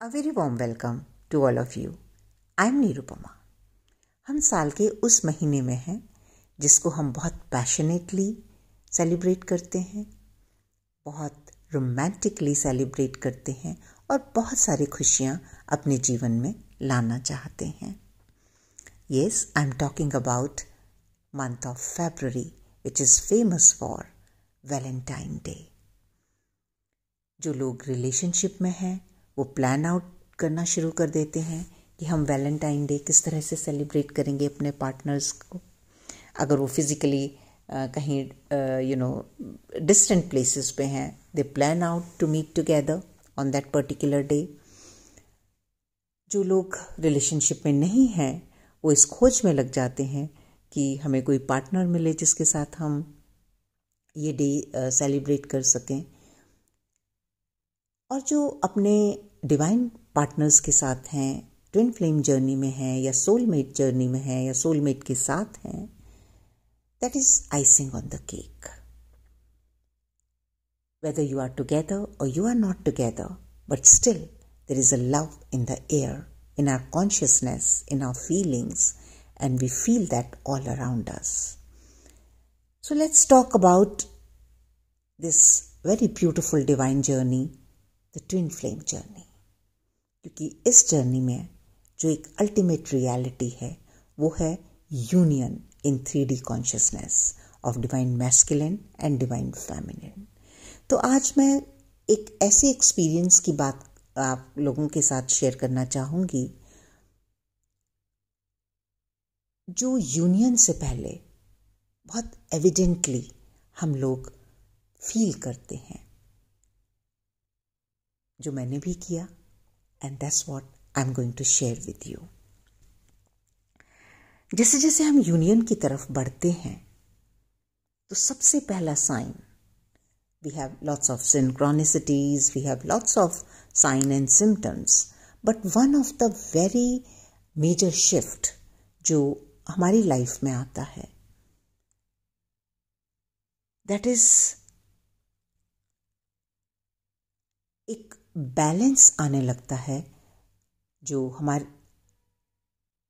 A very warm welcome to all of you I am Nirupama हम साल के उस महीने में हैं जिसको हम बहुत पैशनेटली सेलिब्रेट करते हैं बहुत रोमांटिकली सेलिब्रेट करते हैं और बहुत सारी खुशियाँ अपने जीवन में लाना चाहते हैं yes I am talking about month of February which is famous for Valentine day जो लोग रिलेशनशिप में हैं वो प्लान आउट करना शुरू कर देते हैं कि हम वैलेंटाइन डे किस तरह से सेलिब्रेट करेंगे अपने पार्टनर्स को अगर वो फिज़िकली कहीं यू नो डिस्टेंट प्लेसेस पे हैं they plan out to meet together on that particular day जो लोग रिलेशनशिप में नहीं हैं वो इस खोज में लग जाते हैं कि हमें कोई पार्टनर मिले जिसके साथ हम ये डे सेलिब्रेट कर सकें और जो अपने Divine partners के साथ हैं ट्विन फ्लेम जर्नी में हैं या सोलमेट जर्नी में हैं या सोलमेट के साथ हैं that is icing on the whether you are together or you are not together, but still there is a love in the air, in our consciousness, in our feelings, and we feel that all around us. So let's talk about this very beautiful divine journey, the twin flame journey. क्योंकि इस journey में जो एक ultimate reality है वो है union in three D consciousness of divine masculine and divine feminine तो आज मैं एक ऐसे एक्सपीरियंस की बात आप लोगों के साथ शेयर करना चाहूंगी जो यूनियन से पहले बहुत एविडेंटली हम लोग फील करते हैं जो मैंने भी किया and that's what I am going to share with you जैसे जैसे हम यूनियन की तरफ बढ़ते हैं तो सबसे पहला sign we have lots of synchronicities we have lots of sign and symptoms but one of the very major shift जो हमारी लाइफ में आता है दैट इज एक बैलेंस आने लगता है जो हमारे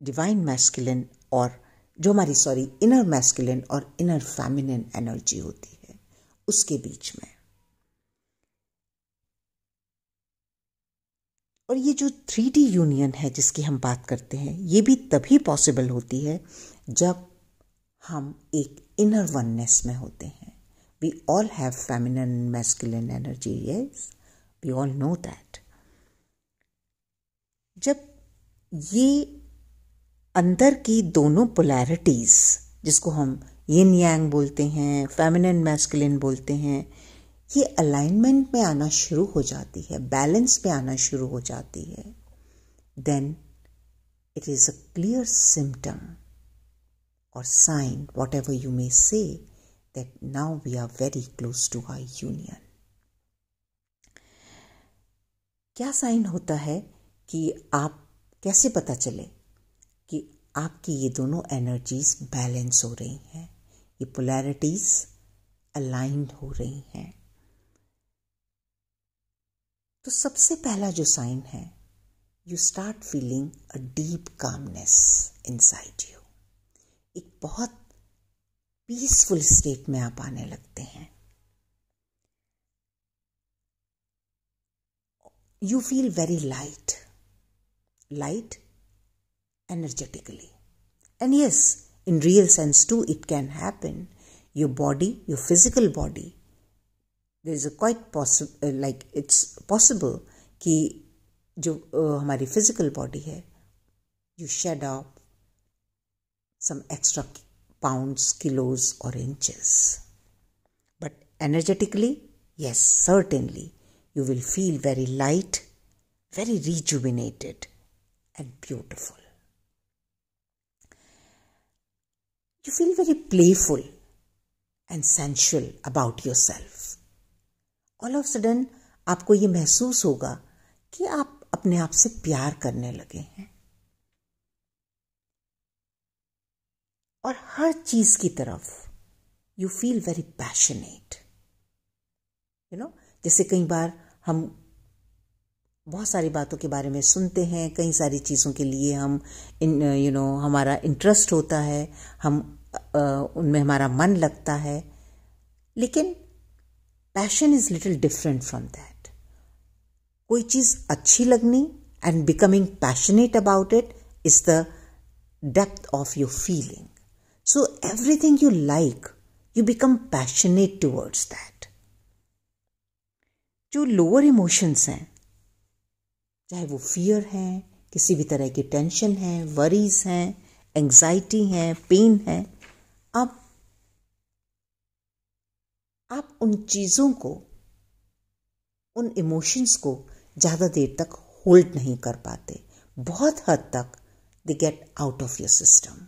डिवाइन मैस्कुलिन और जो हमारी सॉरी इनर मैस्कुलिन और इनर फैमिनिन एनर्जी होती है उसके बीच में और ये जो थ्री डी यूनियन है जिसकी हम बात करते हैं ये भी तभी पॉसिबल होती है जब हम एक इनर वननेस में होते हैं we all have feminine masculine energy yes we all know that जब ये अंदर की दोनों पोलैरिटीज़ जिसको हम यिन यांग बोलते हैं फेमिनिन मैस्कुलिन बोलते हैं ये अलाइनमेंट में आना शुरू हो जाती है बैलेंस में आना शुरू हो जाती है then it is a clear symptom sign whatever you may say that now we are very close to our union क्या साइन होता है कि आप कैसे पता चले कि आपकी ये दोनों एनर्जीज बैलेंस हो रही हैं ये पोलैरिटीज अलाइंड हो रही हैं तो सबसे पहला जो साइन है you start feeling a deep calmness side you एक बहुत पीसफुल स्टेट में आप आने लगते हैं you feel very light, light energetically. And yes, in real sense too, it can happen. Your body, your physical body, there is a quite possible, uh, like it's possible ki jo uh, physical body hai, you shed off some extra pounds, kilos, or inches. But energetically, yes, certainly, you will feel very light, very rejuvenated, and beautiful. You feel very playful and sensual about yourself. All of a sudden, आपको ये महसूस होगा कि आप अपने आप से प्यार करने लगे हैं और हर चीज की तरफ you feel very passionate you know जैसे कई बार हम बहुत सारी बातों के बारे में सुनते हैं कई सारी चीज़ों के लिए हम इन यू नो हमारा इंटरेस्ट होता है हम उनमें हमारा मन लगता है लेकिन passion is little different from that कोई चीज़ अच्छी लगनी and becoming passionate about it is the depth of your feeling so everything you like you become passionate towards that जो लोअर इमोशंस हैं चाहे वो फियर हैं किसी भी तरह की टेंशन है वरीज हैं एंग्जाइटी हैं पेन है आप आप उन चीज़ों को उन इमोशंस को ज़्यादा देर तक होल्ड नहीं कर पाते बहुत हद तक they get out of your system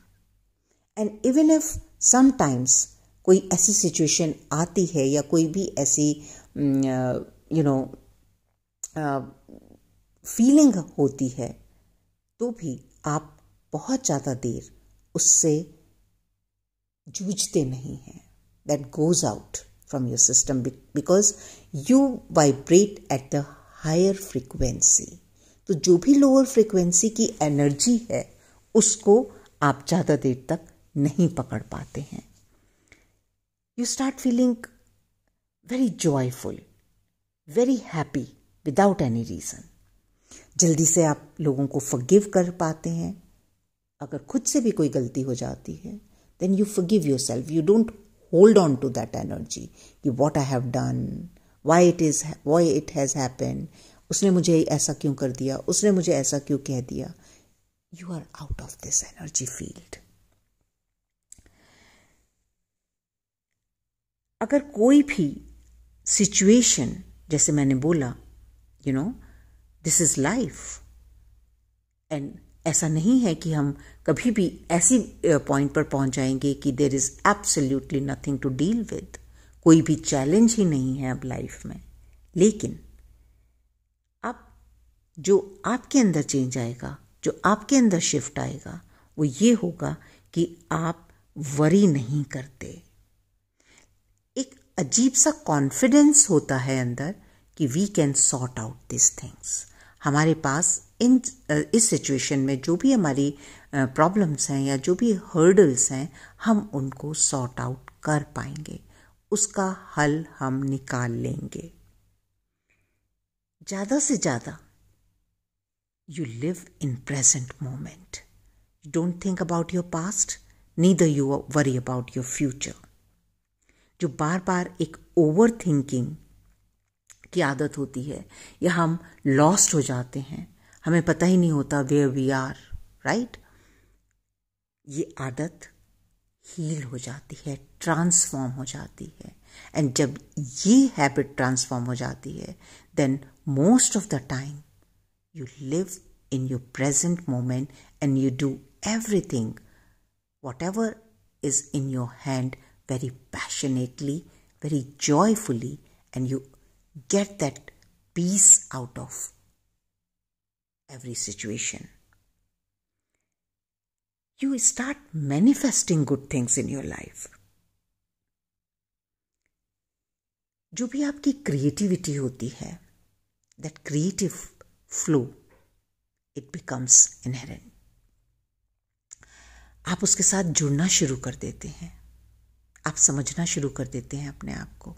and even if sometimes कोई ऐसी सिचुएशन आती है या कोई भी ऐसी यू नो फीलिंग होती है तो भी आप बहुत ज़्यादा देर उससे जूझते नहीं हैं that goes out from your system because you vibrate at the higher frequency तो जो भी लोअर फ्रिक्वेंसी की एनर्जी है उसको आप ज़्यादा देर तक नहीं पकड़ पाते हैं you start feeling very joyful very happy without any reason जल्दी से आप लोगों को फगिव कर पाते हैं अगर खुद से भी कोई गलती हो जाती है then you forgive yourself you don't hold on to that energy कि what I have done why it is why it has happen उसने मुझे ऐसा क्यों कर दिया उसने मुझे ऐसा क्यों कह दिया you are out of this energy field अगर कोई भी सिचुएशन जैसे मैंने बोला you know this is life and ऐसा नहीं है कि हम कभी भी ऐसी पॉइंट पर पहुंच जाएंगे कि there is absolutely nothing to deal with कोई भी चैलेंज ही नहीं है अब लाइफ में लेकिन अब जो आपके अंदर चेंज आएगा जो आपके अंदर शिफ्ट आएगा वो ये होगा कि आप वरी नहीं करते अजीब सा कॉन्फिडेंस होता है अंदर कि we can sort out this things हमारे पास इन इस सिचुएशन में जो भी हमारी प्रॉब्लम्स हैं या जो भी हर्डल्स हैं हम उनको सॉर्ट आउट कर पाएंगे उसका हल हम निकाल लेंगे ज़्यादा से ज़्यादा you live in present moment don't think about your past neither you worry about your future जो बार बार एक ओवर थिंकिंग की आदत होती है या हम लॉस्ट हो जाते हैं हमें पता ही नहीं होता वे वी आर राइट ये आदत हील हो जाती है ट्रांसफॉर्म हो जाती है एंड जब ये हैबिट ट्रांसफॉर्म हो जाती है then most of the time you live in your present moment and you do everything whatever is in your hand very passionately, very joyfully, and you get that peace out of every situation. You start manifesting good things in your life. जो भी आपकी creativity होती है that creative flow it becomes inherent आप उसके साथ जुड़ना शुरू कर देते हैं आप समझना शुरू कर देते हैं अपने आप को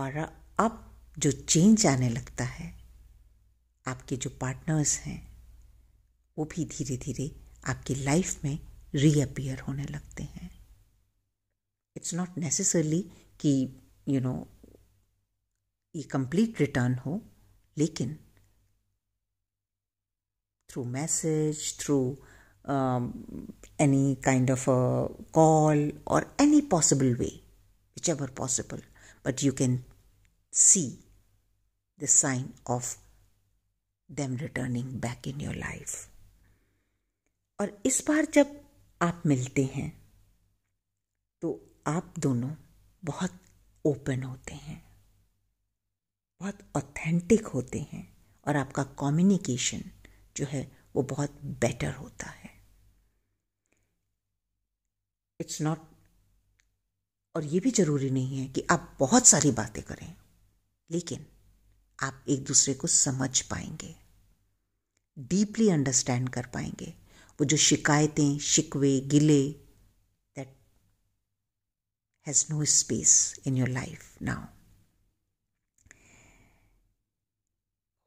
और अब जो चेंज आने लगता है आपके जो पार्टनर्स हैं वो भी धीरे धीरे आपकी लाइफ में रीअपियर होने लगते हैं इट्स नॉट नेसेसरली कि यू you नो know, ये कंप्लीट रिटर्न हो लेकिन through message through um, any kind of a call or any possible way, whichever possible. But you can see the sign of them returning back in your life. और इस बार जब आप मिलते हैं तो आप दोनों बहुत ओपन होते हैं बहुत ऑथेंटिक होते हैं और आपका कम्युनिकेशन जो है वो बहुत बेटर होता है इट्स नॉट और ये भी जरूरी नहीं है कि आप बहुत सारी बातें करें लेकिन आप एक दूसरे को समझ पाएंगे डीपली अंडरस्टैंड कर पाएंगे वो जो शिकायतें शिकवे गिले that has no space in your life now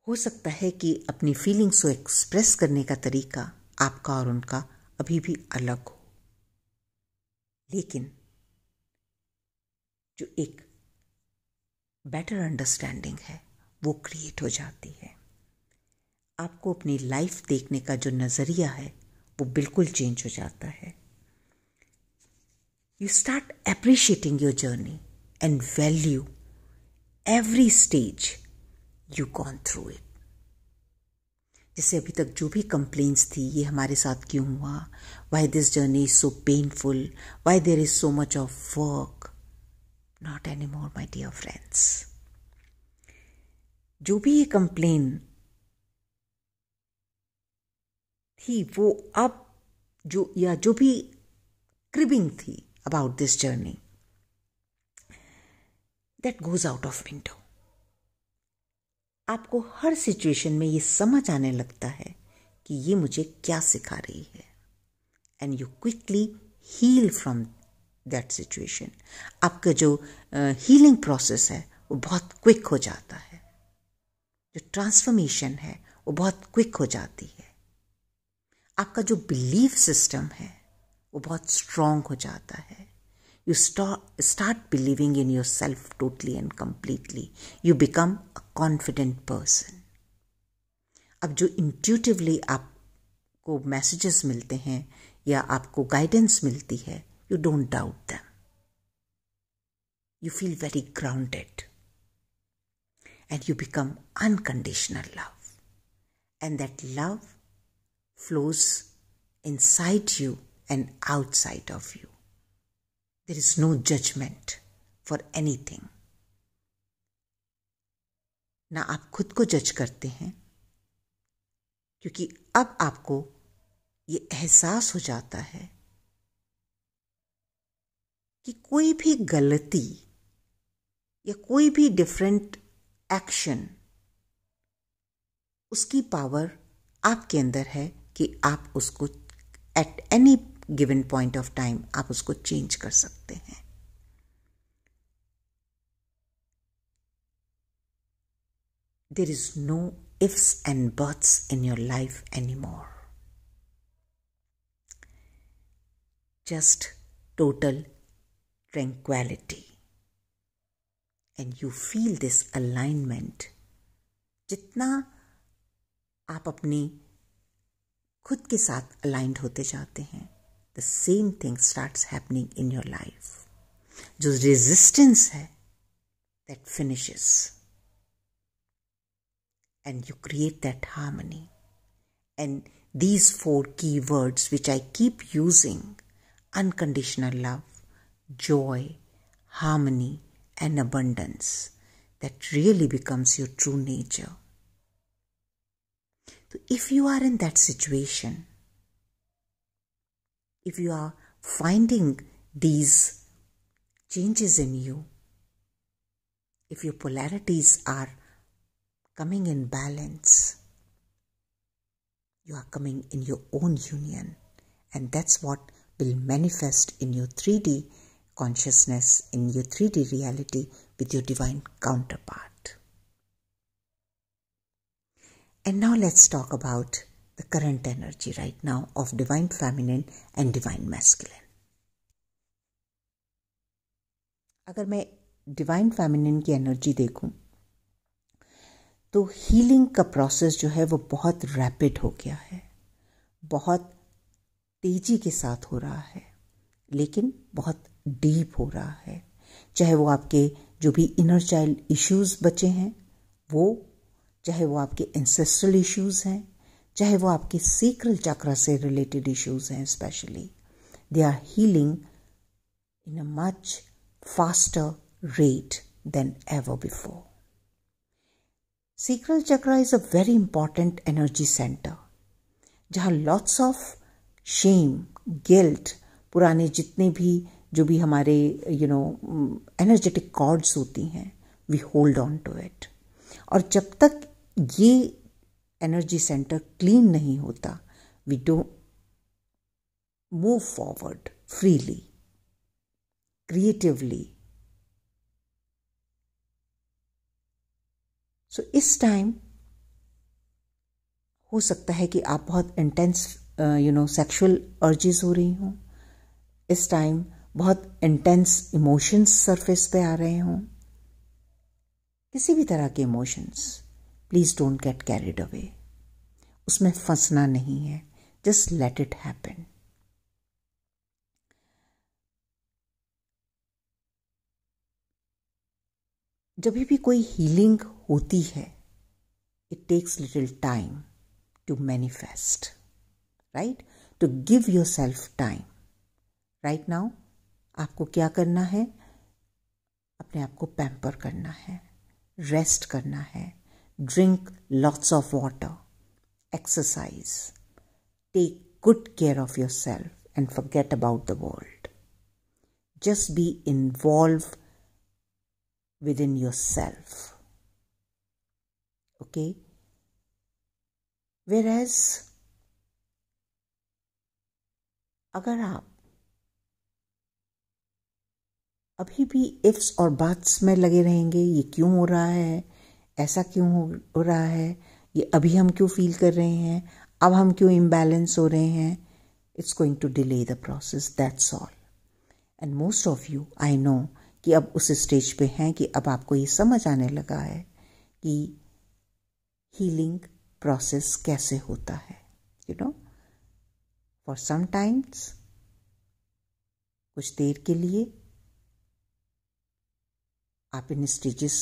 हो सकता है कि अपनी फीलिंग्स को एक्सप्रेस करने का तरीका आपका और उनका अभी भी अलग हो लेकिन जो एक बेटर अंडरस्टैंडिंग है वो क्रिएट हो जाती है आपको अपनी लाइफ देखने का जो नज़रिया है वो बिल्कुल चेंज हो जाता है you start appreciating your journey and value every stage you gone through it जिससे अभी तक जो भी कंप्लेन्स थी ये हमारे साथ क्यों हुआ why this journey is so painful why there is so much of work not any more my dear friends जो भी ये कंप्लेन थी वो अब जो या जो भी क्रिबिंग थी about this journey that goes out of window आपको हर सिचुएशन में ये समझ आने लगता है कि ये मुझे क्या सिखा रही है and you quickly heal from that situation आपका जो हीलिंग uh, प्रोसेस है वो बहुत क्विक हो जाता है जो ट्रांसफॉर्मेशन है वो बहुत क्विक हो जाती है आपका जो बिलीफ सिस्टम है वो बहुत स्ट्रांग हो जाता है you start, start believing in yourself totally and completely. You become a confident person. अब जो intuitively आपको messages मिलते हैं या आपको guidance मिलती है, you don't doubt them. You feel very grounded. And you become unconditional love. And that love flows inside you and outside of you. There is no judgement for anything ना आप खुद को जज करते हैं क्योंकि अब आपको ये एहसास हो जाता है कि कोई भी गलती या कोई भी डिफरेंट एक्शन उसकी पावर आपके अंदर है कि आप उसको at any given point of time आप उसको चेंज कर सकते हैं there is no ifs and buts in your life any more just total tranquility. And you feel this alignment. जितना आप अपनी खुद के साथ अलाइंड होते जाते हैं the same thing starts happening in your life Just resistance that finishes and you create that harmony and these four key words which I keep using unconditional love joy harmony and abundance that really becomes your true nature so if you are in that situation if you are finding these changes in you, if your polarities are coming in balance, you are coming in your own union. And that's what will manifest in your 3D consciousness, in your 3D reality with your divine counterpart. And now let's talk about the current energy right now of divine feminine and divine masculine. अगर मैं divine feminine की energy dekhu तो healing का process जो है वो बहुत rapid हो गया है बहुत तेजी के साथ हो रहा है लेकिन बहुत डीप हो रहा है चाहे वो आपके जो भी इनर चाइल्ड इश्यूज बचे हैं वो चाहे वो आपके एंसेस्ट्रल इश्यूज हैं चाहे वो आपके सीक्रल चक्र से रिलेटेड इश्यूज हैं specially they are healing in a much faster rate than ever before sacral chakra is a very important energy centre जहां लॉट्स ऑफ शेम गिल्ट पुराने जितने भी जो भी हमारे यू नो एनर्जेटिक कॉर्ड्स होती हैं we hold on to it और जब तक ये एनर्जी सेंटर क्लीन नहीं होता we don't move forward freely creatively so इस टाइम हो सकता है कि आप बहुत intense you know sexual urges हो रही हों इस टाइम बहुत इंटेंस इमोशंस सरफेस पे आ रहे हों किसी भी तरह के emotions please don't get carried away उसमें फंसना नहीं है जस्ट लेट इट हैपन जब भी कोई हीलिंग होती है it takes little time to manifest right to give yourself time right now आपको क्या करना है अपने आप को पैम्पर करना है रेस्ट करना है drink lots of water, exercise, take good care of yourself, and forget about the world. Just be involved within yourself. Okay? Whereas, अगर आप अभी भी इफ्स और बात्स में लगे रहेंगे ये क्यों हो रहा है ऐसा क्यों हो रहा है ये अभी हम क्यों फील कर रहे हैं अब हम क्यों इम्बैलेंस हो रहे हैं it's going to delay the process that's all and most of you I know कि अब उस स्टेज पे हैं कि अब आपको ये समझ आने लगा है कि हीलिंग प्रोसेस कैसे होता है यू नो फॉर समटाइम्स कुछ देर के लिए आप इन स्टेजेस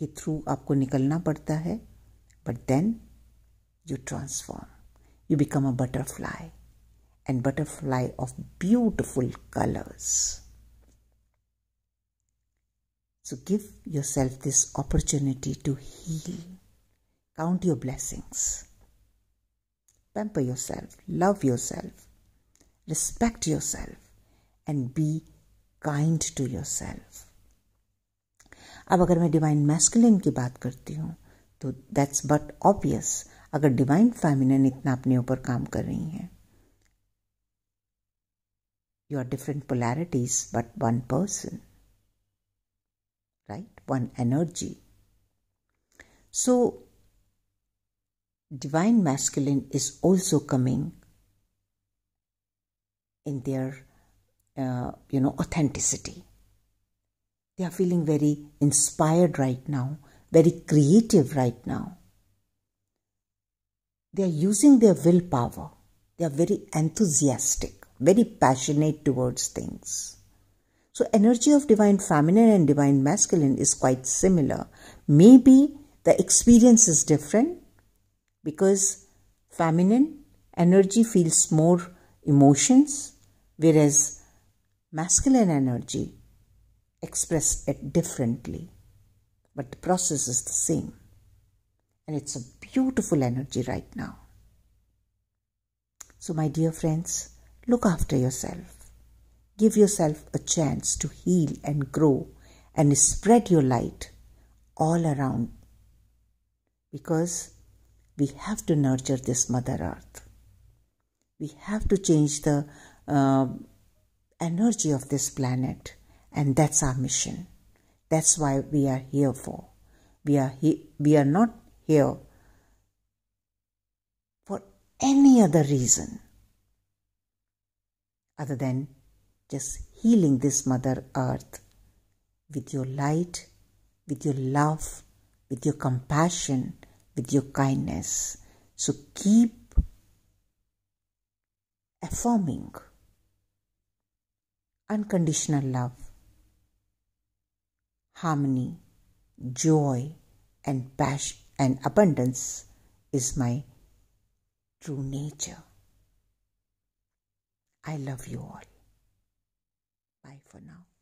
के थ्रू आपको निकलना पड़ता है but then you transform you become a butterfly and butterfly of beautiful colours So give yourself this opportunity to heal. Count your blessings. Pamper yourself, love yourself, respect yourself, and be kind to yourself. अब अगर मैं divine masculine की बात करती हूँ तो that's but obvious अगर divine feminine इतना अपने ऊपर काम कर रही हैं you are different polarities but one person right one energy so divine masculine is also coming in there you know authenticity They are feeling very inspired right now, very creative right now. They are using their willpower. They are very enthusiastic, very passionate towards things. So, energy of divine feminine and divine masculine is quite similar. Maybe the experience is different because feminine energy feels more emotions, whereas masculine energy express it differently, but the process is the same. And it's a beautiful energy right now. So, my dear friends, look after yourself. Give yourself a chance to heal and grow and spread your light all around because we have to nurture this Mother Earth. We have to change the uh, energy of this planet and that's our mission. That's why we are here for. We are, he- we are not here for any other reason other than just healing this Mother Earth with your light, with your love, with your compassion, with your kindness. So keep affirming unconditional love harmony, joy, and passion and abundance is my true nature. I love you all. Bye for now.